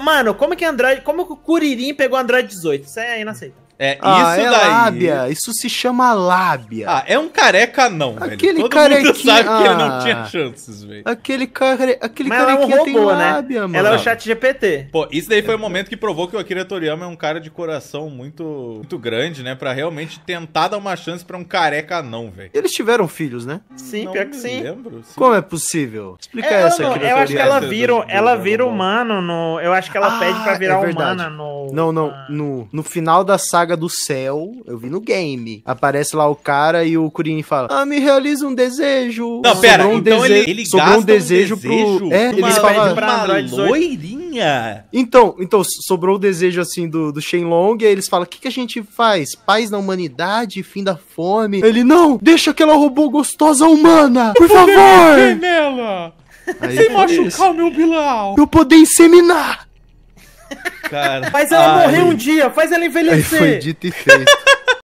Mano, como que Android. Como que o Curirim pegou Android 18? Isso é inaceitável. É, ah, é isso é daí. Lábia. Isso se chama lábia. Ah, é um careca não, aquele velho. Todo carequinha... mundo sabe ah, que ele não ah. tinha chances, velho. Aquele care... aquele Mas carequinha é um robô, tem né? lábia, mano. Ela é o chat GPT. Pô, isso daí foi o momento que provou que o Akira Toriyama é um cara de coração muito, muito grande, né? Pra realmente tentar dar uma chance pra um careca não, velho. Eles tiveram filhos, né? Sim, não pior que sim. Lembro, sim. Como é possível? Explica é, essa, não, Eu acho que ela vira, ela é vira humano no... Eu acho que ela ah, pede pra ah, virar é humana no... Não, não. No, no final da saga Saga do Céu, eu vi no game. Aparece lá o cara e o Kurin fala: Ah, me realiza um desejo. Não, pera, um então desejo, ele, ele gasta um desejo, um desejo pro. É, ele fala pra loirinha. Então, então, sobrou o desejo assim do, do Shenlong, e aí eles falam: o que, que a gente faz? Paz na humanidade, fim da fome. Ele, não, deixa aquela robô gostosa humana! Por favor! Sem é machucar o meu Bilal! eu poder inseminar! Cara, Faz ela ai. Ah, morrer um dia, faz ela envelhecer. Aí foi dito e feito.